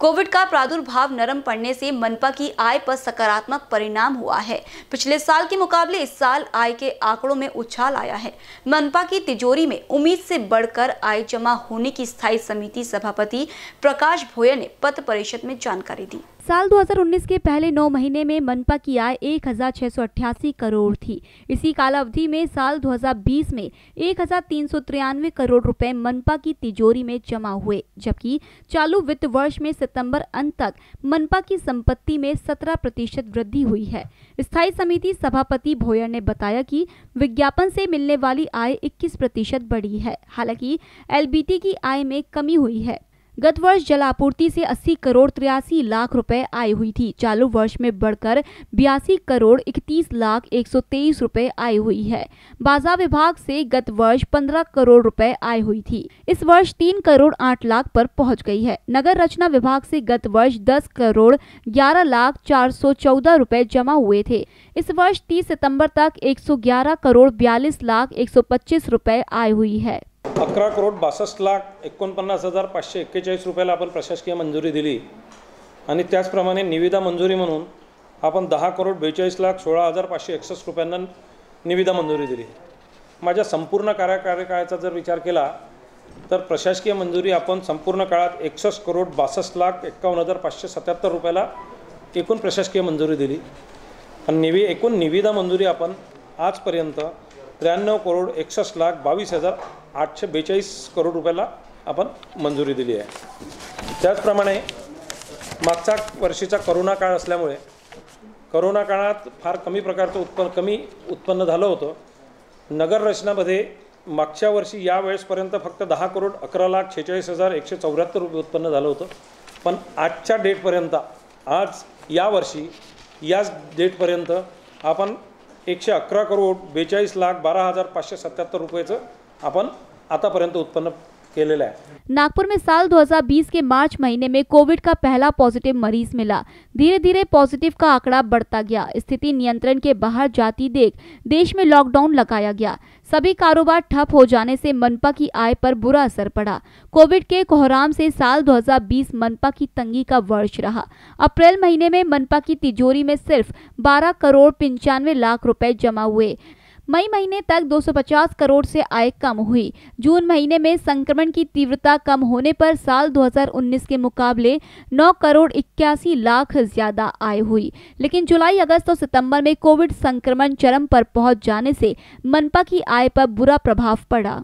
Covid का प्रादुर्भाव नरम पड़ने से मनपा की आय पर सकारात्मक परिणाम हुआ है पिछले साल के मुकाबले इस साल आय के आंकड़ों में उछाल आया है मनपा की तिजोरी में उम्मीद से बढ़कर आय जमा होने की स्थायी समिति सभापति प्रकाश भोयर ने पत्र परिषद में जानकारी दी साल 2019 के पहले नौ महीने में मनपा की आय एक करोड़ थी इसी कालावधि में साल 2020 में एक करोड़ रुपए मनपा की तिजोरी में जमा हुए जबकि चालू वित्त वर्ष में सितंबर अंत तक मनपा की संपत्ति में 17 प्रतिशत वृद्धि हुई है स्थायी समिति सभापति भोयर ने बताया कि विज्ञापन से मिलने वाली आय 21 प्रतिशत बढ़ी है हालांकि एल की आय में कमी हुई है गत वर्ष जल आपूर्ति से 80 करोड़ तिरासी लाख रुपए आय हुई थी चालू वर्ष में बढ़कर बयासी करोड़ 31 लाख 123 रुपए आय हुई है बाजार विभाग से गत वर्ष 15 करोड़ रुपए आय हुई थी इस वर्ष 3 करोड़ 8 लाख पर पहुंच गई है नगर रचना विभाग से गत वर्ष 10 करोड़ 11 लाख 414 रुपए जमा हुए थे इस वर्ष तीस सितम्बर तक एक करोड़ बयालीस लाख एक सौ आय हुई है अकरा करोड बासष्ट लाख एकोणपन्नास हजार पाचशे एक्केचाळीस रुपयाला आपण प्रशासकीय मंजुरी दिली आणि त्याचप्रमाणे निविदा मंजुरी म्हणून आपण दहा करोड बेचाळीस लाख सोळा हजार पाचशे एकसष्ट रुपयांना निविदा मंजुरी दिली माझ्या संपूर्ण कार्यकाळाचा जर विचार केला तर प्रशासकीय मंजुरी आपण संपूर्ण काळात एकसष्ट करोड बासष्ट लाख एक्कावन्न हजार पाचशे सत्याहत्तर रुपयाला एकूण प्रशासकीय मंजुरी दिली आणि निवि एकूण निविदा मंजुरी आपण आजपर्यंत त्र्याण्णव करोड एकसष्ट लाख बावीस हजार आठशे बेचाळीस करोड रुपयाला आपण मंजुरी दिली आहे त्याचप्रमाणे मागच्या वर्षीचा करोना काळ असल्यामुळे करोना काळात फार कमी प्रकारचं उत्पन्न कमी उत्पन्न झालं होतं नगररचनामध्ये मागच्या वर्षी या वेळेसपर्यंत फक्त दहा करोड अकरा लाख शेहेचाळीस हजार एकशे चौऱ्याहत्तर रुपये उत्पन्न झालं होतं पण आजच्या डेटपर्यंत आज या वर्षी याच डेटपर्यंत आपण एकशे अकरा करोड बेचाळीस लाख बारा हजार पाचशे सत्याहत्तर रुपयेचं आपण आतापर्यंत उत्पन्न नागपुर में साल 2020 के मार्च महीने में कोविड का पहला पॉजिटिव मरीज मिला धीरे धीरे पॉजिटिव का आंकड़ा बढ़ता गया स्थिति नियंत्रण के बाहर जाती देख देश में लॉकडाउन लगाया गया सभी कारोबार ठप हो जाने से मनपा की आय पर बुरा असर पड़ा कोविड के कोहराम से साल 2020 मनपा की तंगी का वर्ष रहा अप्रैल महीने में मनपा की तिजोरी में सिर्फ 12 करोड़ पंचानवे लाख रुपए जमा हुए मई महीने तक 250 करोड़ से आय कम हुई जून महीने में संक्रमण की तीव्रता कम होने पर साल 2019 के मुकाबले 9 करोड़ इक्यासी लाख ज्यादा आय हुई लेकिन जुलाई अगस्त और सितंबर में कोविड संक्रमण चरम पर पहुंच जाने से मनपा की आय पर बुरा प्रभाव पड़ा